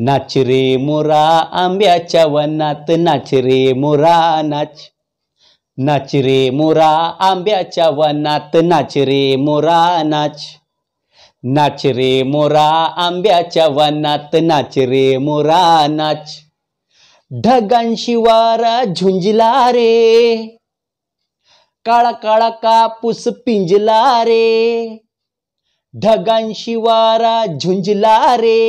नाच रे मोरा आंब्याच्या वनात नाच रे मोरा नाच नाच रे मोरा आंब्याच्या वनात नाच रे मोरा नाच नाच रे मोरा आंब्याच्या वनात नाच रे मोरा नाच ढगांशी वारा झुंजला रे काळा काळा कापूस पिंजला रे ढगांशी वारा झुंजला रे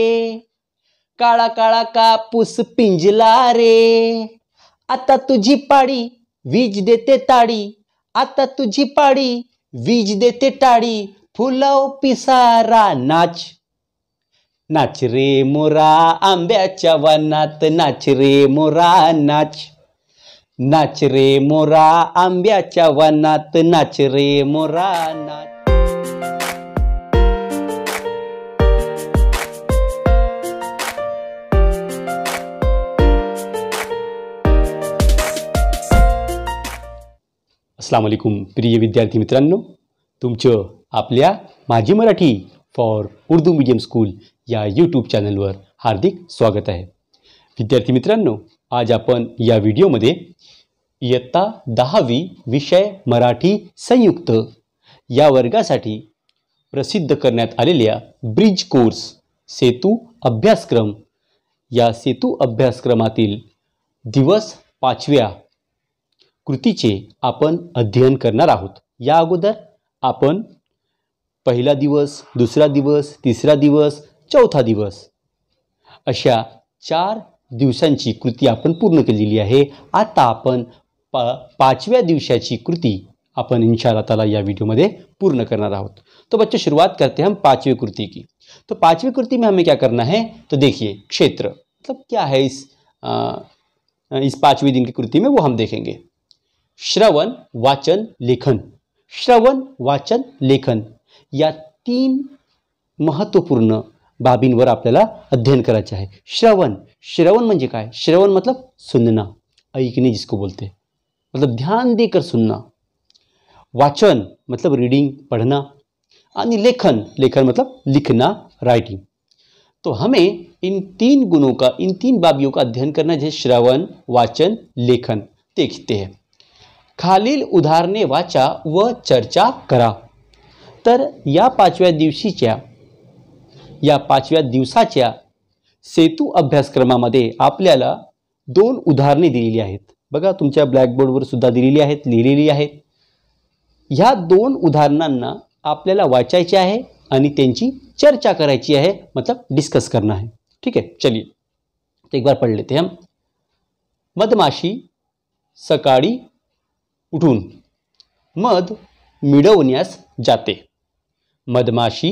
काळा काळा कापूस पिंजला रे आता तुझी पाडी वीज देते ताडी आता तुझी पाडी वीज देते टाळी फुलव पिसारा नाच नाच रे मोरा आंब्याच्या वनात नाच रे मोरा नाच नाच रे मोरा आंब्याच्या वनात नाच रे मोरा नाच असलाम प्रिय विद्यार्थी मित्रांनो तुमचं आपल्या माझी Marathi for Urdu medium school या यूट्यूब चॅनलवर हार्दिक स्वागत आहे विद्यार्थी मित्रांनो आज आपण या व्हिडिओमध्ये इयत्ता दहावी विषय मराठी संयुक्त या वर्गासाठी प्रसिद्ध करण्यात आलेल्या ब्रिज कोर्स सेतू अभ्यासक्रम या सेतू अभ्यासक्रमातील दिवस पाचव्या कृति से आप अध्ययन करना आहोत या अगोदर आप पहिला दिवस दुसरा दिवस तीसरा दिवस चौथा दिवस अशा चार दिवस की कृति आपण पूर्ण के लिए आता अपन प पांचव्या दिवसा कृति अपन इन तला या वीडियो में पूर्ण करना आहोत तो बच्चों शुरुआत करते हैं हम पांचवी कृति की तो पांचवी कृति में हमें क्या करना है तो देखिए क्षेत्र मतलब क्या है इस आ, इस पांचवी दिन की कृति में वो हम देखेंगे श्रवण वाचन लेखन श्रवण वाचन लेखन या तीन महत्त्वपूर्ण बाबींवर आपल्याला अध्ययन करायचे आहे श्रवण श्रवण म्हणजे काय श्रवण मतलब सुनना ऐकणे जिसको बोलते मतलब ध्यान देकर सुनना वाचन मतलब रीडिंग पढ़ना आणि लेखन लेखन मतलब लिखना राइटिंग तो हमें इन तीन गुणों का इन तीन बाबियों का अध्ययन करना जैसे श्रवण वाचन लेखन देखते हैं खालील उदाहरणे वाचा व चर्चा करा तर या पाचव्या दिवशीच्या या पाचव्या दिवसाच्या सेतू अभ्यासक्रमामध्ये आपल्याला दोन उदाहरणे दिलेली आहेत बघा तुमच्या ब्लॅकबोर्डवर सुद्धा दिलेली आहेत लिहिलेली आहेत ह्या दोन उदाहरणांना आपल्याला वाचायचे आहे आणि त्यांची चर्चा करायची है मतलब डिस्कस करना है ठीक है चलिए तो एक बार पढ़ लेते हम मधमाशी सकाड़ी उठून मध मिळवण्यास जाते मधमाशी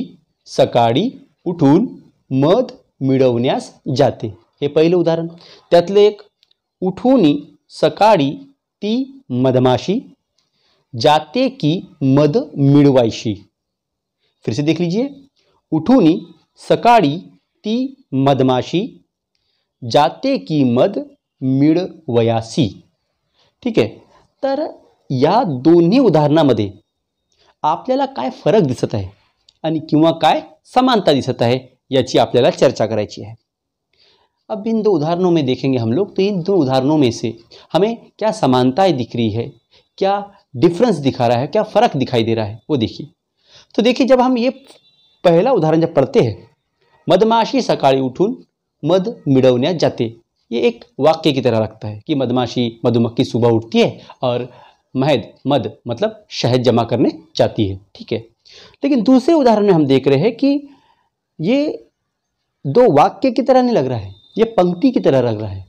सकाळी उठून मध मिळवण्यास जाते हे पहिलं उदाहरण त्यातलं एक उठूनी सकाळी ती मधमाशी जाते की मध मिळवायशी फिर से देख लीजिए उठूनी सकाळी ती मधमाशी जाते की मध मिळवयासी ठीक आहे तर या दोन्ही उदाहरणामध्ये आपल्याला काय फरक दिसत आहे आणि किंवा काय समानता दिसत है याची आपल्याला चर्चा करायची है अब इन दो उदाहरणों में देखेंगे हम लोग तो इन दो उदाहरणों में से हमें क्या समानताएं दिख रही है क्या डिफरेंस दिखा रहा है क्या फ़र्क दिखाई दे रहा है वो देखिए तो देखिए जब हम ये पहला उदाहरण जब पढ़ते हैं मधमाशी सकाळी उठून मध मिळवण्यात जाते ये एक वाक्य की तरह लगता है कि मधमाशी मधुमक्खी सुबह उठती है और महद मद मतलब शहद जमा करने जाती है ठीक है लेकिन दूसरे उदाहरण में हम देख रहे हैं कि ये दो वाक्य की तरह नहीं लग रहा है ये पंक्ति की तरह लग रहा है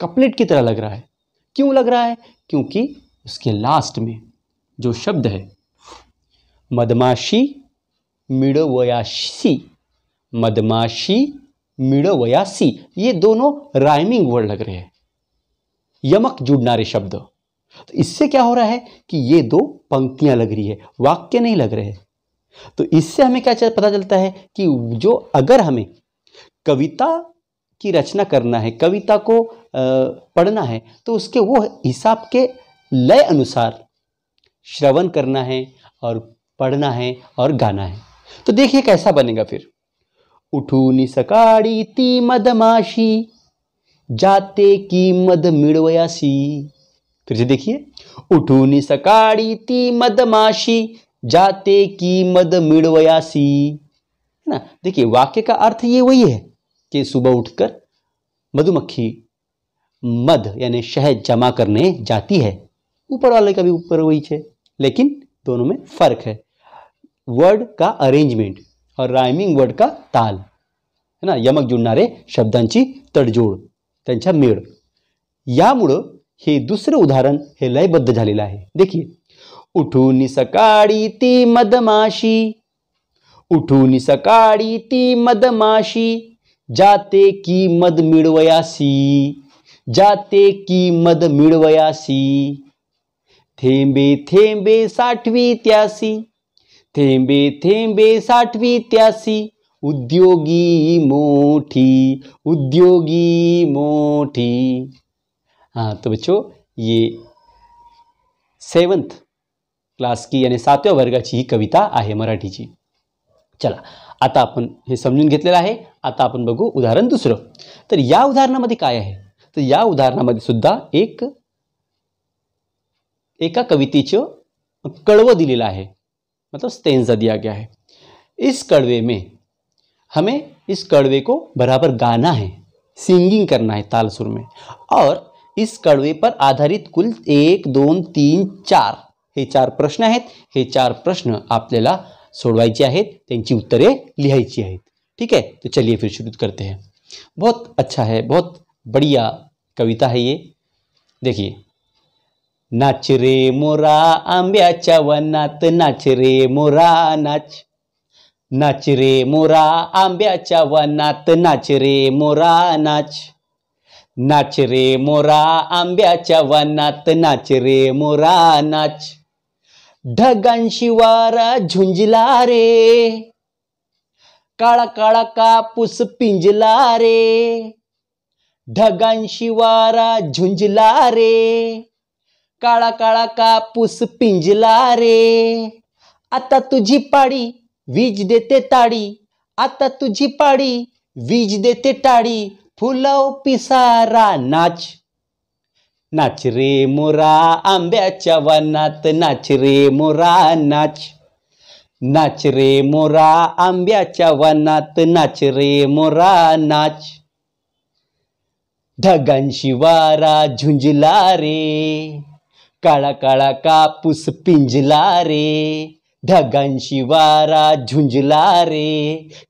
कपलेट की तरह लग रहा है क्यों लग रहा है क्योंकि उसके लास्ट में जो शब्द है मदमाशी मिड़वयासी मदमाशी मिड़वयासी ये दोनों राइमिंग वर्ड लग रहे हैं यमक जुड़नारे शब्द तो इससे क्या हो रहा है कि ये दो पंक्तियां लग रही है वाक्य नहीं लग रहे तो इससे हमें क्या पता चलता है कि जो अगर हमें कविता की रचना करना है कविता को पढ़ना है तो उसके वो हिसाब के लय अनुसार श्रवण करना है और पढ़ना है और गाना है तो देखिए कैसा बनेगा फिर नि सकाड़ी ती मदमाशी जाते की मद मिड़वयासी फिर तो से देखिए उठूनी सकाड़ी ती मदमाशी जाते की मद मिड़वयासी है ना देखिए वाक्य का अर्थ ये वही है कि सुबह उठकर मधुमक्खी मद यानी शहद जमा करने जाती है ऊपर वाले का भी ऊपर वही है लेकिन दोनों में फर्क है वर्ड का अरेंजमेंट और राइमिंग वर्ड का ताल है ना यमक रे शब्दांची तडजोड मेड़ या यामुळं हे दुसरं उदाहरण हे लयबद्ध है देखिए देखील उठून सकाळी ती मदमाशी उठून सकाळी ती मदमाशी जाते की मद मिलवयासी जाते की मद मिलवयासी थेंबे थेंबे साठवी त्यासी थेंबे थेंबे साठवी त्यासी उद्योगी मोठी उद्योगी मोठी हाँ तो बच्चों ये सेवंथ क्लास की यानी सातव्या की ही कविता आहे की चला आता अपन ये समजून घू उदाहरण आता तो यह उदाहरण मधे का या उदाहरणामध्ये काय आहे सुधा एक एका कविते कड़व दिलेलं है मतलब स्टेंजा दिया गया है इस कड़वे में हमें इस कड़वे को बराबर गाना है सिंगिंग करना है तालसुर में और इस कडवे पर आधारित कुल एक दोन तीन चार हे चार प्रश्न है हे चार प्रश्न अपने सोडवायचे आहेत त्यांची उत्तरे लिहायची है ठीक है तो चलिए फिर शुरू करते हैं बहुत अच्छा है बहुत बढ़िया कविता है ये देखिए नाच रे मोरा आंब्या वनात नाच रे मोरा नाच नाच रे मोरा आंब्या वनात नाच रे मोरा नाच नाच रे मोरा आंब्याच्या वनात नाच रे मोरा नाच ढगांशी वारा झुंजला रे काळा काळा कापूस पिंजला रे ढगांशी वारा झुंजला रे काळा काळा कापूस पिंजला रे आता तुझी पाडी वीज देते ताडी आता तुझी पाडी वीज देते टाळी फुलव पिसारा नाच नाच रे मोरा आंब्याच्या वनात नाच रे मोरा नाच नाच रे मोरा आंब्याच्या वनात नाच रे मोरा नाच ढगांशी वारा झुंजला रे काळा काळा कापूस पिंजला रे ढगान शिवारा झुंझला रे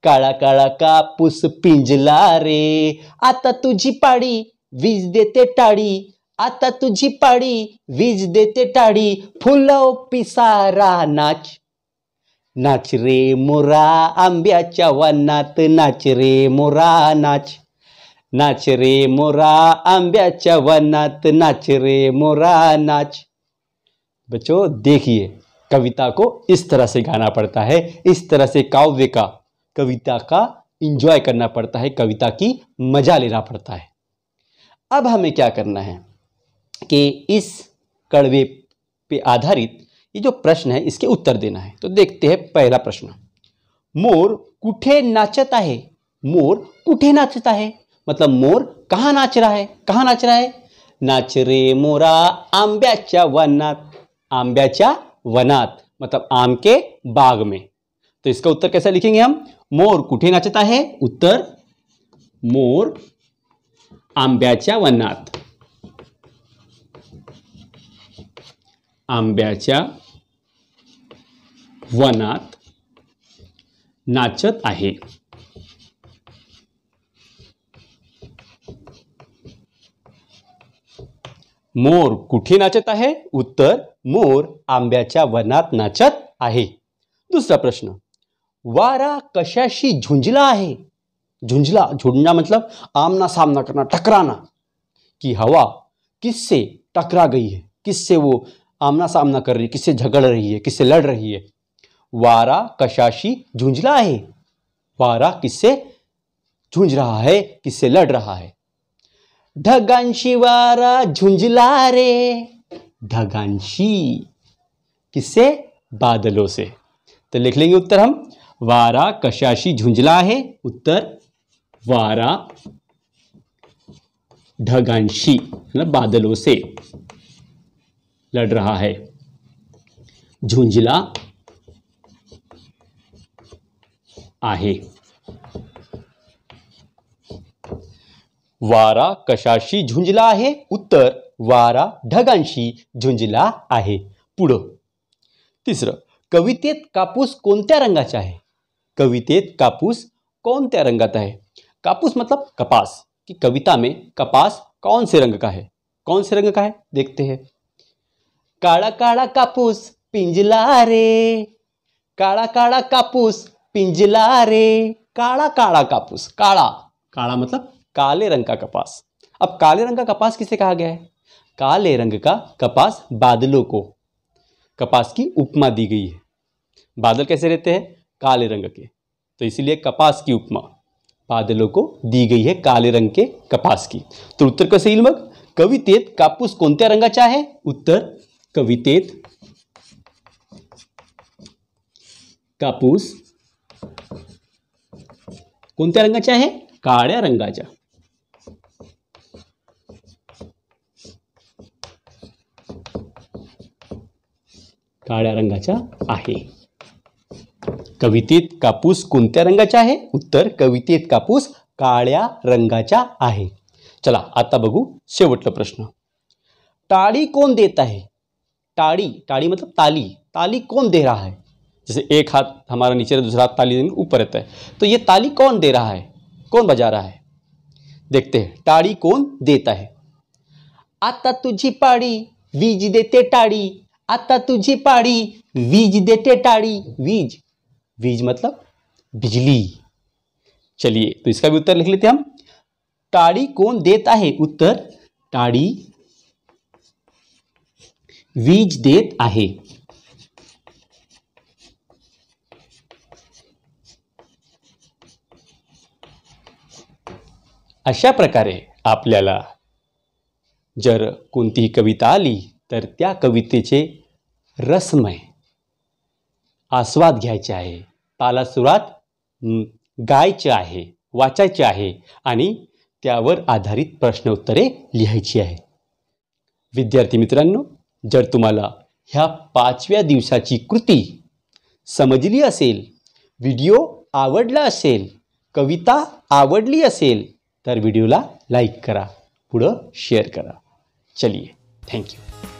काळा काळा कापूस पिंजला रे आता तुझी पाडी वीज देते टाळी आता तुझी पाडी वीज देते टाळी फुलं पिसारा नाच नाच रे मोरा आंब्याच्या वनात नाच रे मोरा नाच नाच रे मोरा आंब्याच्या वनात नाच रे मोरा नाच बच्चों देखिए कविता को इस तरह से गाना पड़ता है इस तरह से काव्य का कविता का इंजॉय करना पड़ता है कविता की मजा लेना पड़ता है अब हमें क्या करना है कि इस कड़वे पे आधारित ये जो प्रश्न है इसके उत्तर देना है तो देखते हैं पहला प्रश्न मोर कुठे नाचता है मोर कुठे नाचता है मतलब मोर कहाँ नाच रहा है कहाँ नाच रहा है नाच रे मोरा आंब्याच्या वनात आंब्याच्या वनात मतलब आम के बाग में तो इसका उत्तर कैसा लिखेंगे हम मोर कुठे नाचता है उत्तर मोर आंब्याच्या वनात आंब्याच्या वनात नाचत आहे मोर कुठे नाचत आहे उत्तर मोर आंब्याच्या वनात नाचत आहे दूसरा प्रश्न वारा कशाशी झुंजला आहे झुंझला झुंझना मतलब आमना सामना करना टकराना कि हवा किससे टकरा गई है किससे वो आमना सामना कर रही है किससे झगड़ रही है किससे लड़ रही है वारा कशाशी झुंझला है वारा किससे झुंझ रहा है किससे लड़ रहा है ढगानशी वारा झुंझला रे ढगानशी किससे बादलों से तो लिख लेंगे उत्तर हम वारा कशाशी झुंझला है उत्तर वारा ढगांशी मतलब ना बादलों से लड़ रहा है झुंझला आहे वारा कशाशी झुंजला आहे उत्तर वारा ढगांशी झुंजला आहे पुढं तिसरं कवितेत कापूस कोणत्या रंगाचा आहे कवितेत कापूस कोणत्या रंगात है कापूस मतलब कपास कि कविता में कपास कौन से रंग का है कौन से रंग का है देखते हैं काला काला कापूस पिंजला रे काला काला कापूस पिंजला रे काला काला कापूस काला काला मतलब काले रंग का कपास अब काले रंग का कपास किसे कहा गया है काले रंग का कपास बादलों को कपास की उपमा दी गई है बादल कैसे रहते हैं काले रंग के तो इसीलिए कपास की उपमा बादलों को दी गई है काले रंग के कपास की तो उत्तर कैसे येईल कवितेत कापूस कोणत्या रंगाचा आहे उत्तर कवितेत कापूस कोणत्या रंगाचा आहे काळ्या रंगाच्या काळ्या रंगा आहे कवितेत कापूस कोणत्या रंगाचा आहे उत्तर कवितेत कापूस काळ्या रंगाचा आहे चला आता बघू शेवटला प्रश्न टाळी कौन टाड़ी टाड़ी मतलब ताली ताली कौन दे रहा है जैसे एक हाथ हमारा नीचे दूसरा हाथ ताली देने ऊपर रहता है तो ये ताली कौन दे रहा है कौन बजा रहा है देखते हैं टाड़ी कौन देता है आता तुझी पाड़ी बीज देते टाड़ी आता तुझी पाड़ी वीज देते टाड़ी वीज वीज मतलब बिजली चलिए तो इसका भी उत्तर लिख लेते हम टाड़ी कौन देता है उत्तर टाड़ी वीज देत आहे अशा प्रकारे आपल्याला जर कोणतीही कविता आली तर त्या कवितेचे रसमय आस्वाद घ्यायचे आहे तालासुरात गायचे आहे वाचायचे आहे आणि त्यावर आधारित प्रश्नोत्तरे लिहायची आहे विद्यार्थी मित्रांनो जर तुम्हाला ह्या पाचव्या दिवसाची कृती समजली असेल व्हिडिओ आवडला असेल कविता आवडली असेल तर व्हिडिओला लाईक करा पुढं शेअर करा चलिये थँक्यू